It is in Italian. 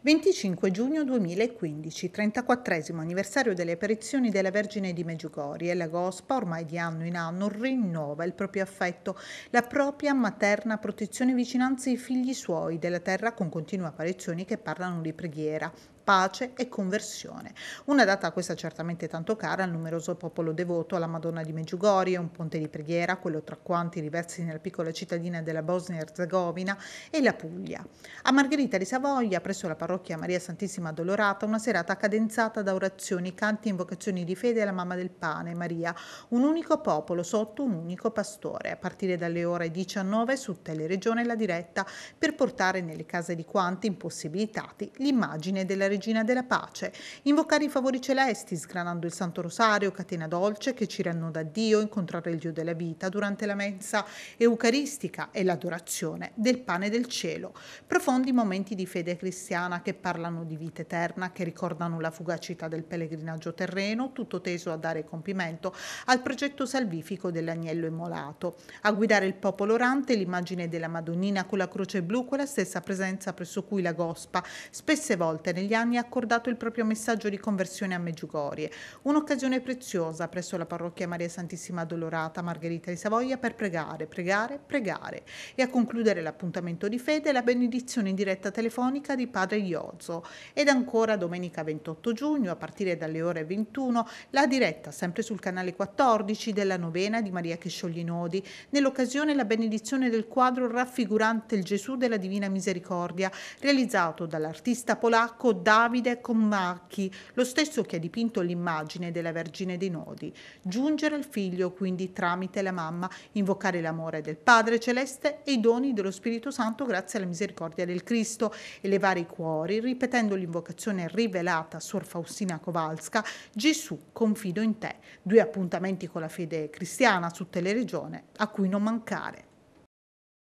25 giugno 2015, 34 anniversario delle apparizioni della Vergine di Meggiugori la Gospa ormai di anno in anno rinnova il proprio affetto, la propria materna protezione e vicinanza ai figli suoi della terra con continue apparizioni che parlano di preghiera, pace e conversione. Una data questa certamente tanto cara al numeroso popolo devoto alla Madonna di Meggiugorie, un ponte di preghiera, quello tra quanti riversi nella piccola cittadina della Bosnia-Herzegovina e la Puglia. A Margherita di Savoia, presso la parrocchia Maria Santissima Dolorata, una serata cadenzata da orazioni, canti e invocazioni di fede alla Mamma del Pane, Maria, un unico popolo sotto un unico pastore, a partire dalle ore 19 su Teleregione la diretta per portare nelle case di quanti impossibilitati l'immagine della regione Regina della Pace, invocare i favori celesti sgranando il Santo Rosario, catena dolce che ci rendono da Dio, incontrare il Dio della vita durante la mensa eucaristica e l'adorazione del pane del cielo. Profondi momenti di fede cristiana che parlano di vita eterna, che ricordano la fugacità del pellegrinaggio terreno, tutto teso a dare compimento al progetto salvifico dell'agnello immolato, a guidare il popolo orante l'immagine della Madonnina con la croce blu, quella stessa presenza presso cui la Gospa spesse volte negli anni anni ha accordato il proprio messaggio di conversione a Meggiugorie. Un'occasione preziosa presso la parrocchia Maria Santissima Dolorata Margherita di Savoia per pregare, pregare, pregare. E a concludere l'appuntamento di fede la benedizione in diretta telefonica di Padre Iozzo. Ed ancora domenica 28 giugno, a partire dalle ore 21, la diretta, sempre sul canale 14, della novena di Maria nodi nell'occasione la benedizione del quadro raffigurante il Gesù della Divina Misericordia, realizzato dall'artista polacco da Davide con Marchi, lo stesso che ha dipinto l'immagine della Vergine dei Nodi. Giungere al figlio, quindi tramite la mamma, invocare l'amore del Padre Celeste e i doni dello Spirito Santo grazie alla misericordia del Cristo, elevare i cuori ripetendo l'invocazione rivelata a Suor Faustina Kowalska, Gesù, confido in te. Due appuntamenti con la fede cristiana su Teleregione a cui non mancare.